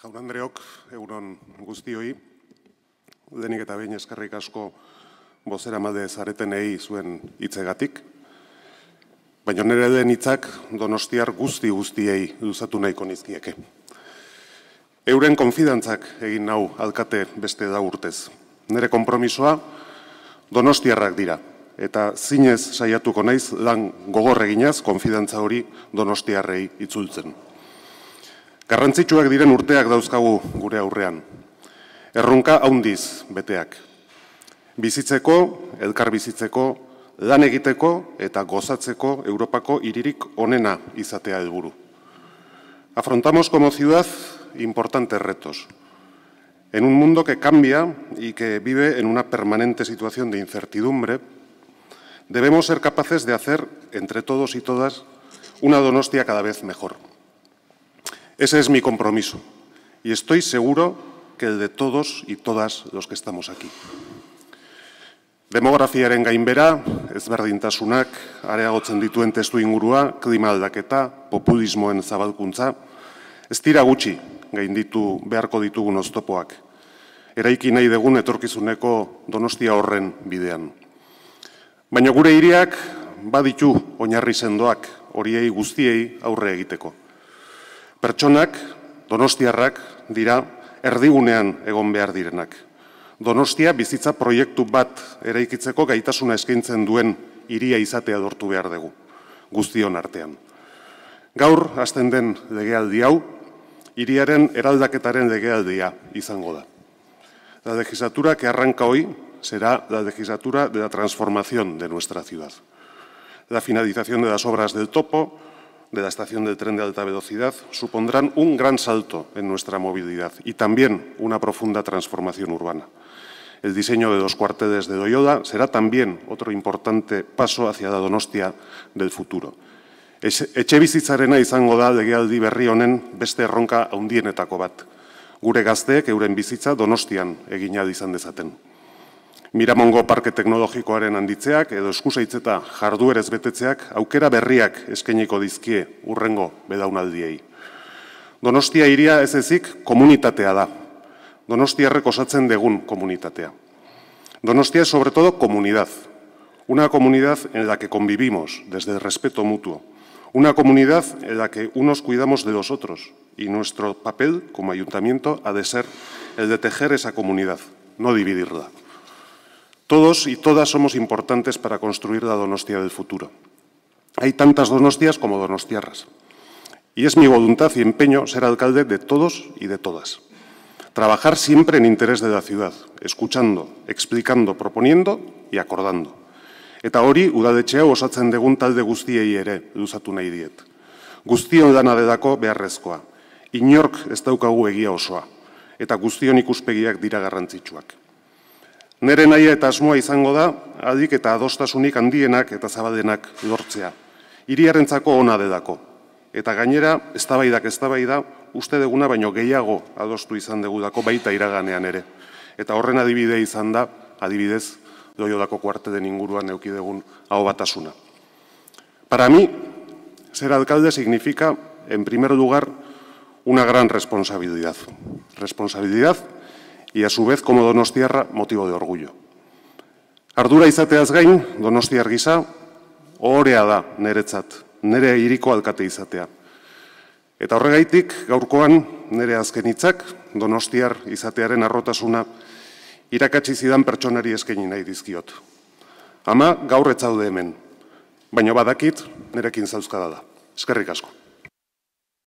Jaun Andreok, egunon guztioi, denik eta behin eskarrik asko bozera made zareten zuen hitzegatik. Baina nire den hitzak donostiar guzti guztiei duzatu nahiko nizkieke. Euren konfidantzak egin nau alkate beste da urtez. Nire kompromisoa donostiarrak dira. Eta zinez saiatuko naiz lan gogorreginaz konfidantza hori Donostiarrei itzultzen. Garrantzitsuak diren urteak dauzkagu gure aurrean. Errunka haundiz beteak. Bizitzeko, elkar bizitzeko, lan egiteko eta gozatzeko Europako iririk onena izatea helburu. Afrontamos como ciudad importantes retos. En un mundo que cambia y que vive en una permanente situación de incertidumbre, debemos ser capaces de hacer entre todos y todas una donostia cada vez mejor. Ese es mi compromiso y estoy seguro que el de todos y todas los que estamos aquí. Demografiaren gainbera, ezberdintasunak, areagotzen dituen testu ingurua, klima aldaketa, populismoen zabalkuntza, ez dira gutxi gain ditu beharko ditugun oztopoak. Eraiki nahi degun etorkizuneko donostia horren bidean. Baina gure hiriak baditu oinarri sendoak horiei guztiei aurre egiteko. Pertsonak, donostiarrak, dira, erdigunean egon behar direnak. Donostia bizitza proiektu bat eraikitzeko gaitasuna eskaintzen duen iria izatea dortu behar dugu, guztion artean. Gaur, hasten den legealdi hau, iriaren eraldaketaren legealdia izango da. La legislatura que arranca hoy será la legislatura de la transformación de nuestra ciudad. La finalización de las obras del topo, de la estación del tren de alta velocidad supondrán un gran salto en nuestra movilidad y también una profunda transformación urbana. El diseño de los cuarteles de Loyola será también otro importante paso hacia la Donostia del futuro. eche bizitzarena izango da legealdi berri honen beste erronka handienetako bat. Gure gazteek euren bizitza Donostian egin izan dezaten. Miramongo parke teknologikoaren handitzeak edo eskusaitzeta jarduer ezbetetzeak aukera berriak eskeniko dizkie urrengo bedaunaldiei. Donostia iria ez ezik komunitatea da. Donostia errekosatzen degun komunitatea. Donostia es sobre todo comunidad. Una comunidad en la que convivimos desde el respeto mutuo. Una comunidad en la que unos cuidamos de los otros. Y nuestro papel como ayuntamiento ha de ser el de tejer esa comunidad, no dividirla. Todos y todas somos importantes para construir la Donostia del futuro. Hay tantas Donostias como Donostiarras. Y es mi voluntad y empeño ser alcalde de todos y de todas. Trabajar siempre en interés de la ciudad, escuchando, explicando, proponiendo y acordando. Eta hori, udaletxea osatzen degun talde guztiei ere, luzatu nahi diet. Guztion lan adedako beharrezkoa. Inork ez daukagu egia osoa. Eta guztion ikuspegiak dira garrantzitsuak. Nere naia eta asmoa izango da, adik eta adostasunik handienak eta zabadenak lortzea. Iriarentzako ona dedako. Eta gainera, eztabaidak eztabaida, uste deguna baino gehiago adostu izan degudako baita iraganean ere. Eta horren adibide izan da, adibidez, kuarte den inguruan eukidegun hau batasuna. Para mi, ser alcalde significa, en primer lugar, una gran responsabilidad. Responsabilidad y a su vez como donostiarra motivo de orgullo. Ardura izateaz gain, donostiar gisa, ohorea da neretzat, nere iriko alkate izatea. Eta horregaitik, gaurkoan, nere azkenitzak, donostiar izatearen arrotasuna, irakatsi zidan pertsonari eskaini nahi dizkiot. Ama, gaur etzaude hemen, baina badakit, nerekin zauzkada da. Eskerrik asko.